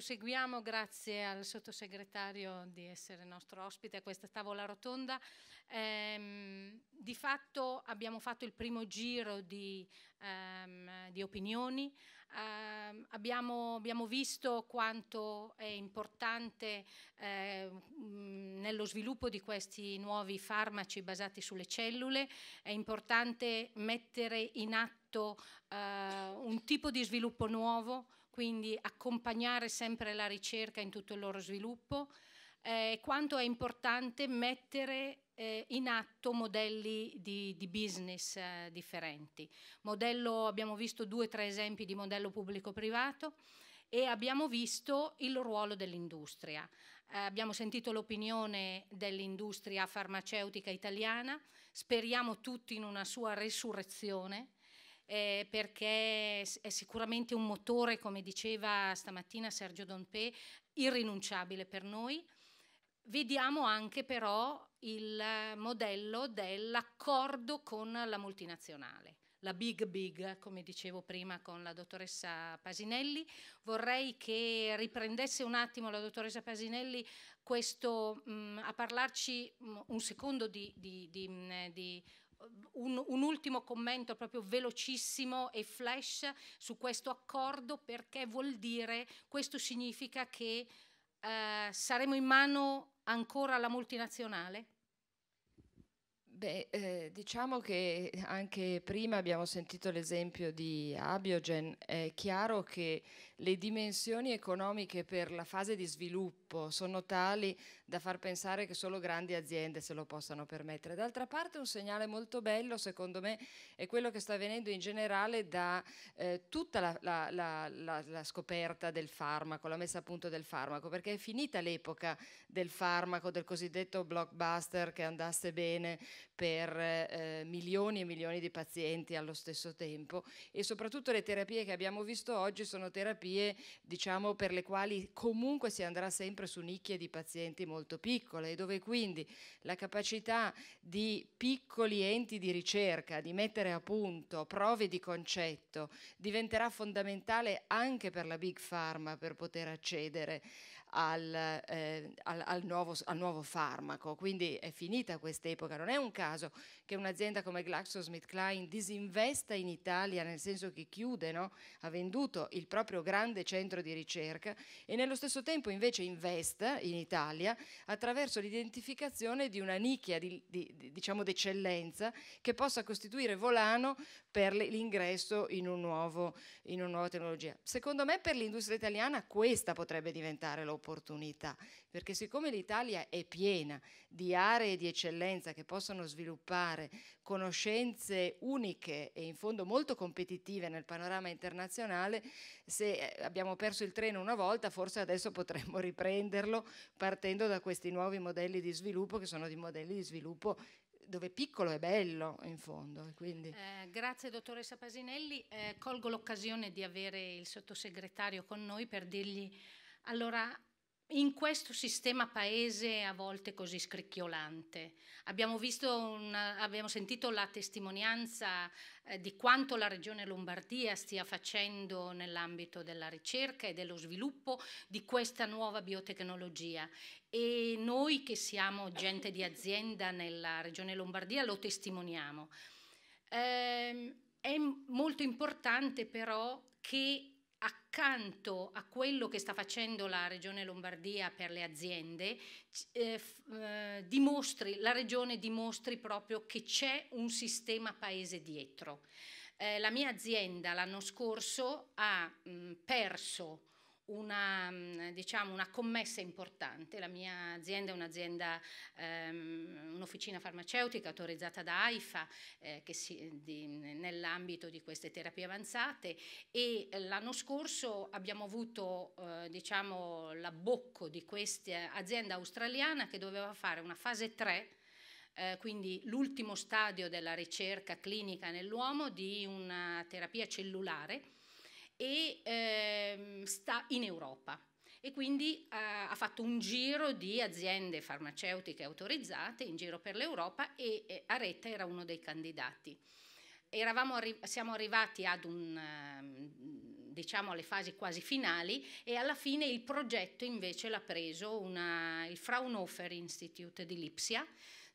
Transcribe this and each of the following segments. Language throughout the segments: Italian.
Proseguiamo, grazie al sottosegretario di essere nostro ospite a questa tavola rotonda. Ehm, di fatto abbiamo fatto il primo giro di, ehm, di opinioni, ehm, abbiamo, abbiamo, visto quanto è importante eh, nello sviluppo di questi nuovi farmaci basati sulle cellule, è importante mettere in atto eh, un tipo di sviluppo nuovo, quindi accompagnare sempre la ricerca in tutto il loro sviluppo, eh, quanto è importante mettere eh, in atto modelli di, di business eh, differenti. Modello, abbiamo visto due o tre esempi di modello pubblico-privato e abbiamo visto il ruolo dell'industria. Eh, abbiamo sentito l'opinione dell'industria farmaceutica italiana, speriamo tutti in una sua resurrezione eh, perché è sicuramente un motore, come diceva stamattina Sergio Donpe, irrinunciabile per noi. Vediamo anche però il modello dell'accordo con la multinazionale la big big, come dicevo prima con la dottoressa Pasinelli. Vorrei che riprendesse un attimo la dottoressa Pasinelli questo, mh, a parlarci mh, un secondo di, di, di, mh, di un, un, ultimo commento proprio velocissimo e flash su questo accordo perché vuol dire, questo significa che eh, saremo in mano ancora alla multinazionale? Beh, eh, diciamo che anche prima abbiamo sentito l'esempio di Abiogen, è chiaro che le dimensioni economiche per la fase di sviluppo gruppo sono tali da far pensare che solo grandi aziende se lo possano permettere. D'altra parte un segnale molto bello secondo me è quello che sta avvenendo in generale da eh, tutta la, la, la, la, scoperta del farmaco, la messa a punto del farmaco, perché è finita l'epoca del farmaco, del cosiddetto blockbuster che andasse bene per eh, milioni e milioni di pazienti allo stesso tempo e soprattutto le terapie che abbiamo visto oggi sono terapie diciamo per le quali comunque si andrà sempre sempre su nicchie di pazienti molto piccole e dove quindi la capacità di piccoli enti di ricerca di mettere a punto prove di concetto diventerà fondamentale anche per la big pharma per poter accedere al, eh, al, al, nuovo, al nuovo farmaco. Quindi è finita quest'epoca. Non è un caso che un'azienda come GlaxoSmithKline disinvesta in Italia, nel senso che chiude, no? ha venduto il proprio grande centro di ricerca e nello stesso tempo invece investe Fest in Italia attraverso l'identificazione di una nicchia di, di, di, diciamo d'eccellenza che possa costituire volano per l'ingresso in, un nuovo, in una nuova tecnologia. Secondo me per l'industria italiana questa potrebbe diventare l'opportunità, perché siccome l'Italia è piena di aree di eccellenza che possono sviluppare conoscenze uniche e in fondo molto competitive nel panorama internazionale, se eh, abbiamo perso il treno una volta, forse adesso potremmo riprenderlo partendo da questi nuovi modelli di sviluppo che sono di modelli di sviluppo dove piccolo è bello in fondo. Eh, grazie dottoressa Pasinelli, eh, colgo l'occasione di avere il sottosegretario con noi per dirgli allora in questo sistema paese a volte così scricchiolante. Abbiamo, una, abbiamo sentito la testimonianza eh, di quanto la Regione Lombardia stia facendo nell'ambito della ricerca e dello sviluppo di questa nuova biotecnologia e noi che siamo gente di azienda nella Regione Lombardia lo testimoniamo. Eh, è molto importante però che accanto a quello che sta facendo la Regione Lombardia per le aziende, eh, eh, dimostri, la Regione dimostri proprio che c'è un sistema paese dietro. Eh, la mia azienda l'anno scorso ha mh, perso una, mm, diciamo, una, commessa importante. La mia azienda è un'azienda, ehm, un'officina farmaceutica autorizzata da AIFA eh, nell'ambito di queste terapie avanzate e l'anno scorso abbiamo avuto eh, diciamo, l'abbocco di questa azienda australiana che doveva fare una fase 3 eh, quindi l'ultimo stadio della ricerca clinica nell'uomo di una terapia cellulare e ehm, sta in Europa e quindi eh, ha fatto un giro di aziende farmaceutiche autorizzate in giro per l'Europa e eh, Aretta era uno dei candidati. Arri siamo arrivati ad un, ehm, diciamo alle fasi quasi finali e alla fine il progetto invece l'ha preso una, il Fraunhofer Institute di Lipsia,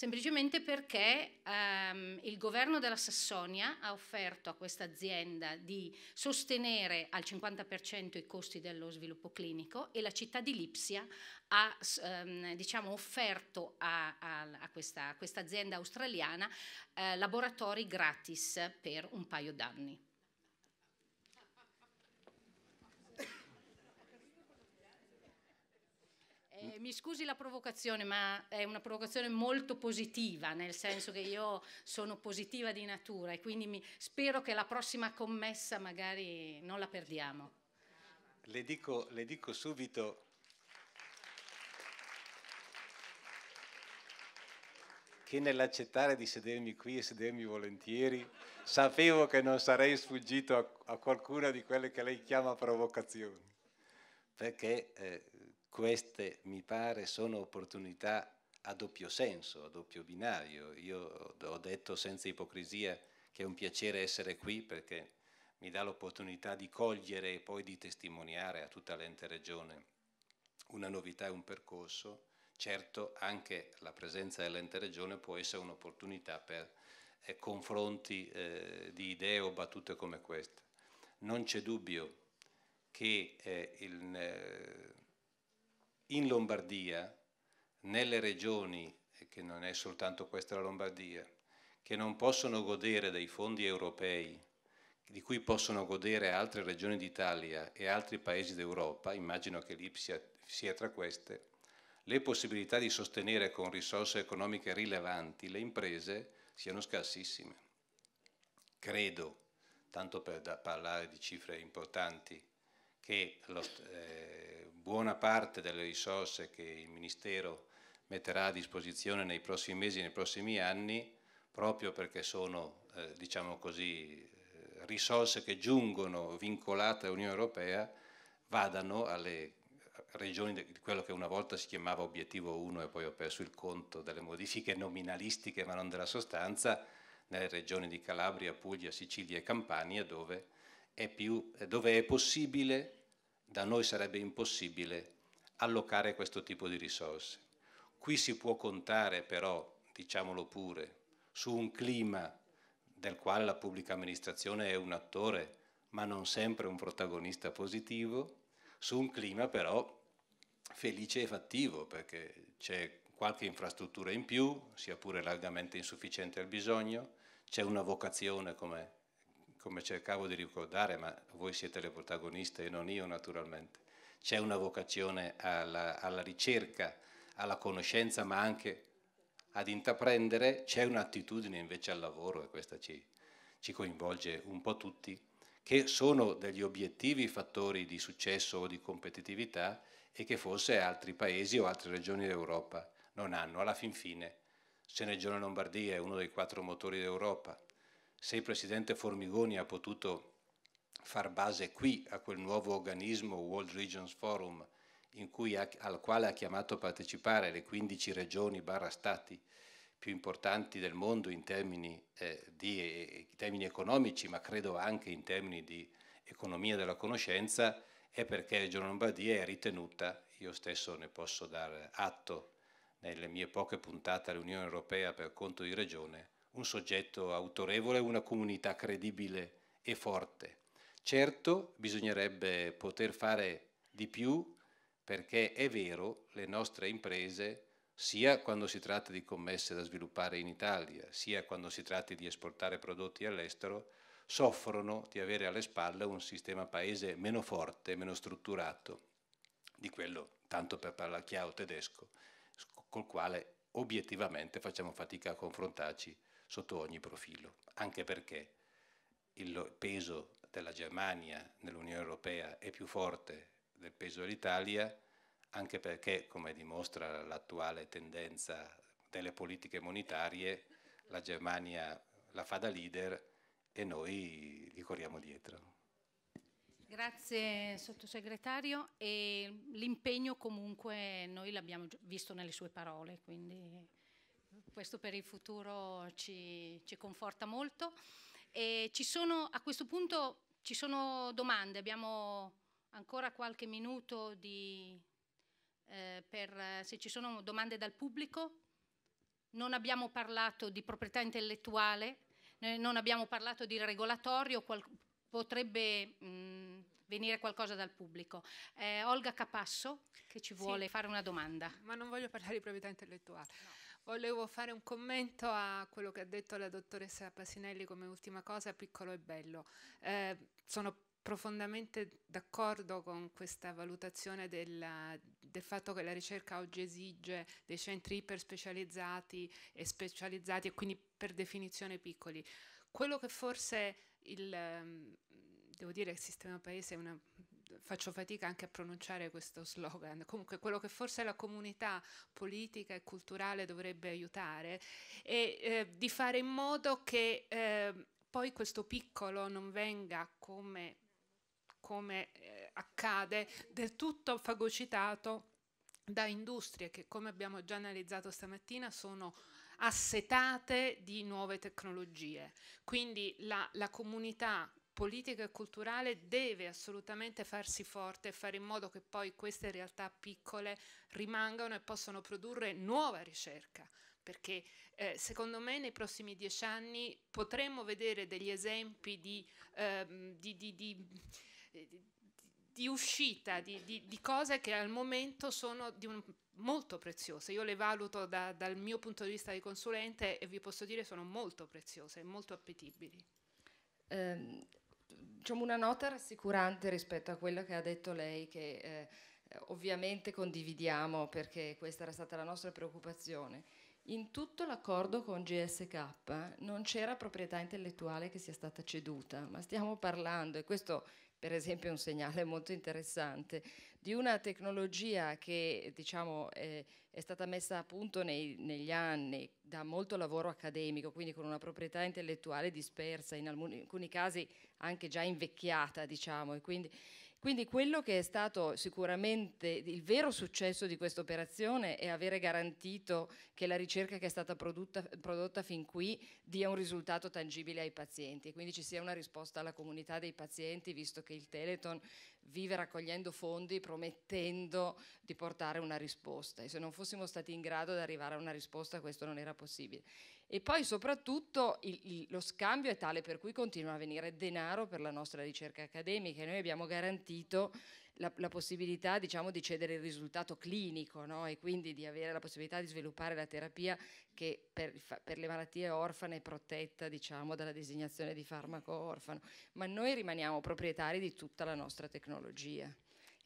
semplicemente perché ehm, il governo della Sassonia ha offerto a questa azienda di sostenere al 50% i costi dello sviluppo clinico e la città di Lipsia ha ehm, diciamo, offerto a, a, a, questa, a, questa, azienda australiana eh, laboratori gratis per un paio d'anni. Mm. Eh, mi scusi la provocazione, ma è una provocazione molto positiva, nel senso che io sono positiva di natura e quindi mi, spero che la prossima commessa magari non la perdiamo. Le dico, le dico subito che nell'accettare di sedermi qui e sedermi volentieri, sapevo che non sarei sfuggito a, a qualcuna di quelle che lei chiama provocazioni, perché eh, queste, mi pare, sono opportunità a doppio senso, a doppio binario. Io ho detto senza ipocrisia che è un piacere essere qui perché mi dà l'opportunità di cogliere e poi di testimoniare a tutta l'ente regione una novità e un percorso. Certo, anche la presenza dell'ente regione può essere un'opportunità per eh, confronti eh, di idee o battute come questa. Non c'è dubbio che eh, il, eh, in Lombardia, nelle regioni, che non è soltanto questa la Lombardia, che non possono godere dei fondi europei, di cui possono godere altre regioni d'Italia e altri paesi d'Europa, immagino che l'Ipsia sia tra queste, le possibilità di sostenere con risorse economiche rilevanti le imprese siano scarsissime. Credo, tanto per parlare di cifre importanti, che lo, eh, buona parte delle risorse che il Ministero metterà a disposizione nei prossimi mesi e nei prossimi anni, proprio perché sono, eh, diciamo così, eh, risorse che giungono vincolate all'Unione Europea, vadano alle regioni di quello che una volta si chiamava obiettivo 1 e poi ho perso il conto delle modifiche nominalistiche ma non della sostanza, nelle regioni di Calabria, Puglia, Sicilia e Campania dove è, più, dove è possibile da noi sarebbe impossibile allocare questo tipo di risorse. Qui si può contare però, diciamolo pure, su un clima del quale la pubblica amministrazione è un attore, ma non sempre un protagonista positivo, su un clima però felice e fattivo, perché c'è qualche infrastruttura in più, sia pure largamente insufficiente al bisogno, c'è una vocazione, come come cercavo di ricordare, ma voi siete le protagoniste e non io naturalmente, c'è una vocazione alla, alla ricerca, alla conoscenza, ma anche ad intraprendere, c'è un'attitudine invece al lavoro e questa ci, ci coinvolge un po' tutti, che sono degli obiettivi fattori di successo o di competitività e che forse altri paesi o altre regioni d'Europa non hanno. Alla fin fine, se Regione Lombardia è uno dei quattro motori d'Europa, se il presidente Formigoni ha potuto far base qui a quel nuovo organismo World Regions Forum cui, al quale ha chiamato a partecipare le 15 regioni barra stati più importanti del mondo in termini, eh, di, in eh, termini economici, ma credo anche in termini di economia della conoscenza, è perché Regione Lombardia è ritenuta, io stesso ne posso dare atto nelle mie poche puntate all'Unione Europea per conto di Regione, un soggetto autorevole, una comunità credibile e forte. Certo bisognerebbe poter fare di più perché è vero, le nostre imprese, sia quando si tratta di commesse da sviluppare in Italia, sia quando si tratta di esportare prodotti all'estero, soffrono di avere alle spalle un sistema paese meno forte, meno strutturato di quello, tanto per parlare chiaro tedesco, col quale obiettivamente facciamo fatica a confrontarci sotto ogni profilo, anche perché il peso della Germania nell'Unione Europea è più forte del peso dell'Italia, anche perché, come dimostra l'attuale tendenza delle politiche monetarie, la Germania la fa da leader e noi li corriamo dietro. Grazie sottosegretario e l'impegno comunque noi l'abbiamo visto nelle sue parole, quindi questo per il futuro ci, ci conforta molto. Sono, a questo punto ci sono domande, abbiamo ancora qualche minuto di, eh, per, se ci sono domande dal pubblico. Non abbiamo parlato di proprietà intellettuale, non abbiamo parlato di regolatorio, qual, potrebbe mh, venire qualcosa dal pubblico. Eh, Olga Capasso che ci vuole sì. fare una domanda. Ma non voglio parlare di proprietà intellettuale. No. Volevo fare un commento a quello che ha detto la dottoressa Pasinelli come ultima cosa, piccolo e bello. Eh, sono profondamente d'accordo con questa valutazione della, del fatto che la ricerca oggi esige dei centri iperspecializzati e specializzati e quindi per definizione piccoli. Quello che forse il, ehm, devo dire che il sistema paese è una faccio fatica anche a pronunciare questo slogan, comunque quello che forse la comunità politica e culturale dovrebbe aiutare, è eh, di fare in modo che eh, poi questo piccolo non venga come, come eh, accade del tutto fagocitato da industrie che come abbiamo già analizzato stamattina sono assetate di nuove tecnologie. Quindi la, la comunità politica e culturale deve assolutamente farsi forte e fare in modo che poi queste realtà piccole rimangano e possano produrre nuova ricerca, perché eh, secondo me nei prossimi dieci anni potremmo vedere degli esempi di, eh, di, di, di uscita, di, cose che al momento sono un, molto preziose. Io le valuto da, dal mio punto di vista di consulente e vi posso dire sono molto preziose, e molto appetibili. Um, diciamo, una nota rassicurante rispetto a quello che ha detto lei, che eh, ovviamente condividiamo perché questa era stata la nostra preoccupazione. In tutto l'accordo con GSK non c'era proprietà intellettuale che sia stata ceduta, ma stiamo parlando, e questo per esempio è un segnale molto interessante, di una tecnologia che diciamo, eh, è stata messa a punto nei, negli anni da molto lavoro accademico, quindi con una proprietà intellettuale dispersa, in alcuni, in alcuni casi anche già invecchiata, diciamo, e quindi quindi quello che è stato sicuramente il vero successo di questa operazione è avere garantito che la ricerca che è stata prodotta, prodotta fin qui dia un risultato tangibile ai pazienti e quindi ci sia una risposta alla comunità dei pazienti, visto che il Teleton vive raccogliendo fondi promettendo di portare una risposta e se non fossimo stati in grado di arrivare a una risposta questo non era possibile. E poi soprattutto il, il, lo scambio è tale per cui continua a venire denaro per la nostra ricerca accademica e noi abbiamo garantito la, la possibilità diciamo, di cedere il risultato clinico no? e quindi di avere la possibilità di sviluppare la terapia che per, per le malattie orfane è protetta diciamo, dalla designazione di farmaco orfano, ma noi rimaniamo proprietari di tutta la nostra tecnologia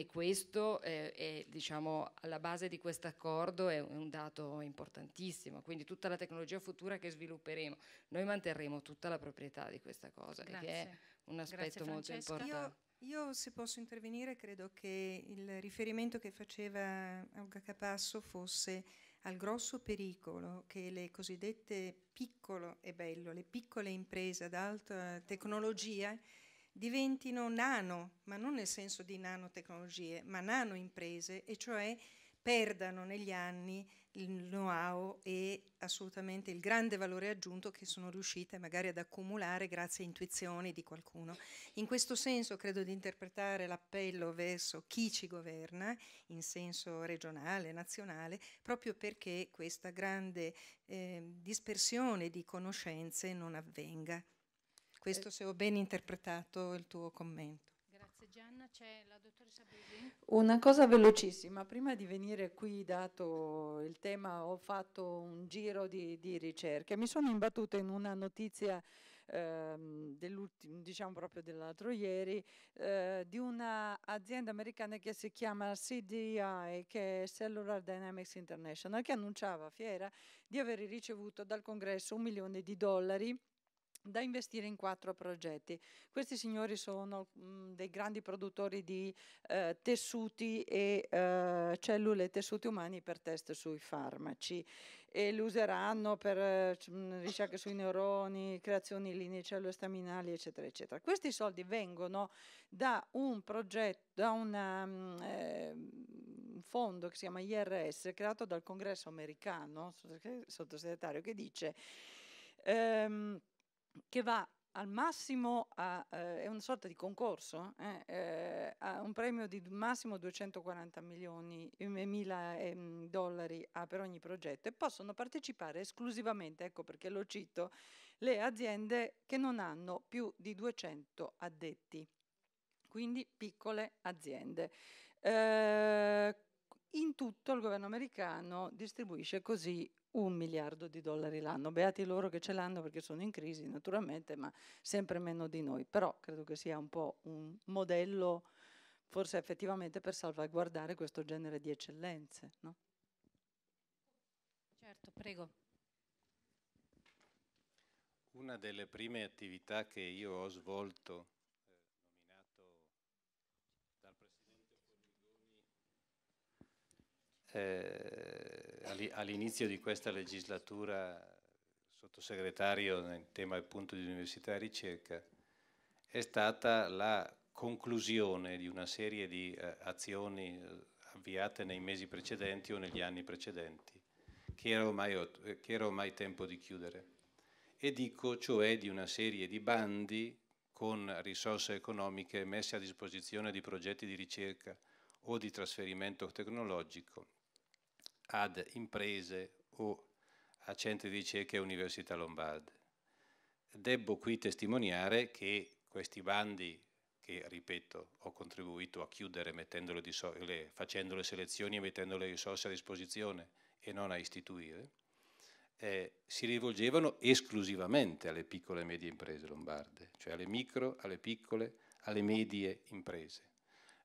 e questo eh, è diciamo, alla base di questo accordo è un dato importantissimo, quindi tutta la tecnologia futura che svilupperemo, noi manterremo tutta la proprietà di questa cosa, Grazie. che è un aspetto Grazie, molto importante. Io, io, se posso intervenire credo che il riferimento che faceva Olga Capasso fosse al grosso pericolo che le cosiddette piccolo e bello, le piccole imprese ad alta tecnologia diventino nano, ma non nel senso di nanotecnologie, ma nano imprese, e cioè perdano negli anni il know-how e assolutamente il grande valore aggiunto che sono riuscite magari ad accumulare grazie a intuizioni di qualcuno. In questo senso credo di interpretare l'appello verso chi ci governa in senso regionale, nazionale, proprio perché questa grande eh, dispersione di conoscenze non avvenga. Questo se ho ben interpretato il tuo commento. Grazie Gianna, c'è la dottoressa Bellini. Una cosa velocissima, prima di venire qui dato il tema ho fatto un giro di, di ricerche, mi sono imbattuta in una notizia ehm, diciamo proprio dell'altro ieri, eh, di un'azienda americana che si chiama CDI, che è Cellular Dynamics International, che annunciava a fiera di aver ricevuto dal congresso un milione di dollari da investire in quattro progetti. Questi signori sono mh, dei grandi produttori di eh, tessuti e eh, cellule e tessuti umani per test sui farmaci e li useranno per eh, ricerche sui neuroni, creazioni linee cellule staminali, eccetera, eccetera. Questi soldi vengono da un progetto, da una, un ehm, ehm, fondo che si chiama IRS, creato dal congresso americano, sottosegretario, che dice... Ehm, che va al massimo a, eh, è una sorta di concorso, eh, eh, a un premio di massimo 240 milioni, eh, mila ehm, dollari a, ah, per ogni progetto e possono partecipare esclusivamente, ecco perché lo cito, le aziende che non hanno più di 200 addetti, quindi piccole aziende. Eh, in tutto il governo americano distribuisce così un miliardo di dollari l'anno. Beati loro che ce l'hanno perché sono in crisi naturalmente, ma sempre meno di noi. Però credo che sia un po' un modello forse effettivamente per salvaguardare questo genere di eccellenze. No? Certo, prego. Una delle prime attività che io ho svolto, eh, nominato dal Presidente Formigoni, eh, all'inizio di questa legislatura sottosegretario nel tema appunto di università e ricerca è stata la conclusione di una serie di eh, azioni eh, avviate nei mesi precedenti o negli anni precedenti, che era, ormai, eh, che era ormai tempo di chiudere. E dico cioè di una serie di bandi con risorse economiche messe a disposizione di progetti di ricerca o di trasferimento tecnologico ad imprese o a centri di ricerca e università lombarde. Debbo qui testimoniare che questi bandi, che ripeto ho contribuito a chiudere le, facendo le selezioni e mettendo le risorse a disposizione e non a istituire, eh, si rivolgevano esclusivamente alle piccole e medie imprese lombarde, cioè alle micro, alle piccole, alle medie imprese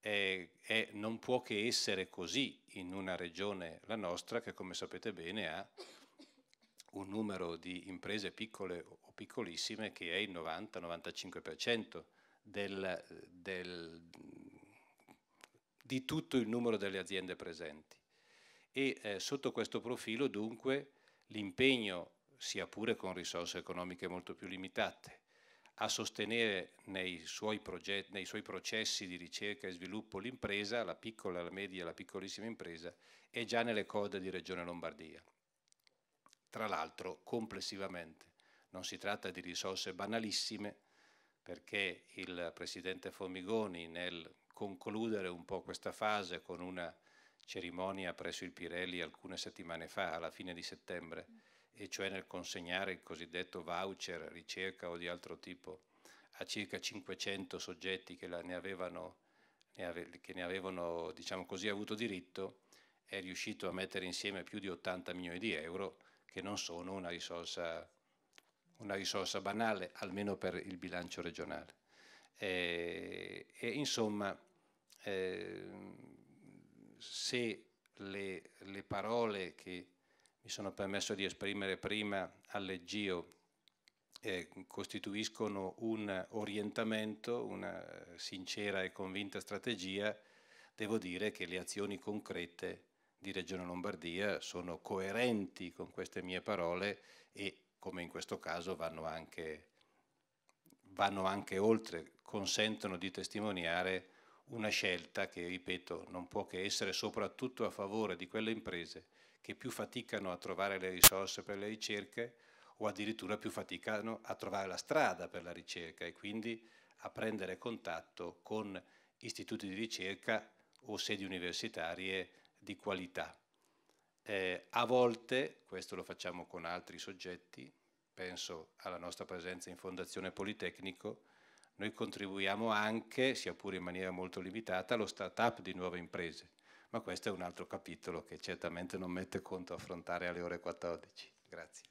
è, è, non può che essere così in una regione, la nostra, che come sapete bene ha un numero di imprese piccole o piccolissime che è il 90-95% del, del, di tutto il numero delle aziende presenti. E eh, sotto questo profilo dunque l'impegno, sia pure con risorse economiche molto più limitate, a sostenere nei suoi, progetti, nei suoi processi di ricerca e sviluppo l'impresa, la piccola, la media, la piccolissima impresa, è già nelle code di Regione Lombardia. Tra l'altro, complessivamente, non si tratta di risorse banalissime, perché il Presidente Formigoni nel concludere un po' questa fase con una cerimonia presso il Pirelli alcune settimane fa, alla fine di settembre, e cioè nel consegnare il cosiddetto voucher, ricerca o di altro tipo, a circa 500 soggetti che ne avevano, ne ave, che ne avevano diciamo così, avuto diritto, è riuscito a mettere insieme più di 80 milioni di euro, che non sono una risorsa, una risorsa banale, almeno per il bilancio regionale. Eh, e insomma, eh, se le, le parole che mi sono permesso di esprimere prima a Leggio eh, costituiscono un orientamento, una sincera e convinta strategia, devo dire che le azioni concrete di Regione Lombardia sono coerenti con queste mie parole e come in questo caso vanno anche, vanno anche oltre, consentono di testimoniare una scelta che, ripeto, non può che essere soprattutto a favore di quelle imprese che più faticano a trovare le risorse per le ricerche o addirittura più faticano a trovare la strada per la ricerca e quindi a prendere contatto con istituti di ricerca o sedi universitarie di qualità. Eh, a volte, questo lo facciamo con altri soggetti, penso alla nostra presenza in Fondazione Politecnico, noi contribuiamo anche, sia pure in maniera molto limitata, allo start-up di nuove imprese ma questo è un altro capitolo che certamente non mette conto affrontare alle ore 14. Grazie.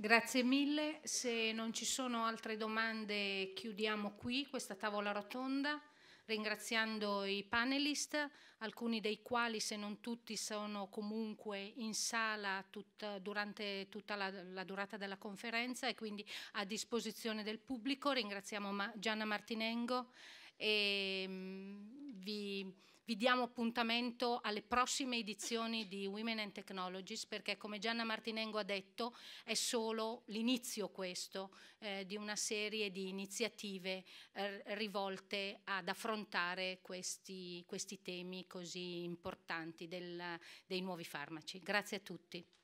Grazie mille, se non ci sono altre domande chiudiamo qui questa tavola rotonda ringraziando i panelist, alcuni dei quali se non tutti sono comunque in sala tutta, durante tutta la, la, durata della conferenza e quindi a disposizione del pubblico. Ringraziamo Ma Gianna Martinengo e mh, mm, vi vi diamo appuntamento alle prossime edizioni di Women and Technologies perché come Gianna Martinengo ha detto è solo l'inizio questo eh, di una serie di iniziative eh, rivolte ad affrontare questi, questi temi così importanti del, dei nuovi farmaci. Grazie a tutti.